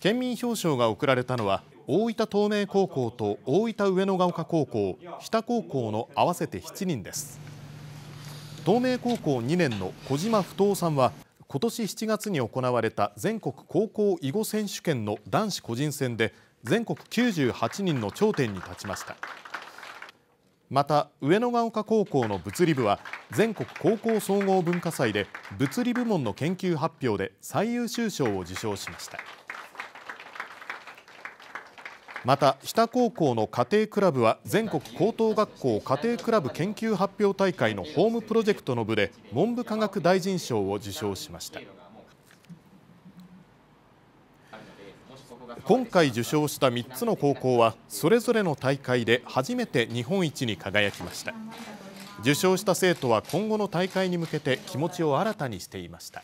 県民表彰が贈られたのは大分東明高校と大分上野ヶ丘高校日田高校の合わせて7人です東明高校2年の小島不藤さんは今年7月に行われた全国高校囲碁選手権の男子個人戦で全国98人の頂点に立ちましたまた上野ヶ丘高校の物理部は全国高校総合文化祭で物理部門の研究発表で最優秀賞を受賞しました。また日田高校の家庭クラブは全国高等学校家庭クラブ研究発表大会のホームプロジェクトの部で文部科学大臣賞を受賞しました今回受賞した3つの高校はそれぞれの大会で初めて日本一に輝きました受賞した生徒は今後の大会に向けて気持ちを新たにしていました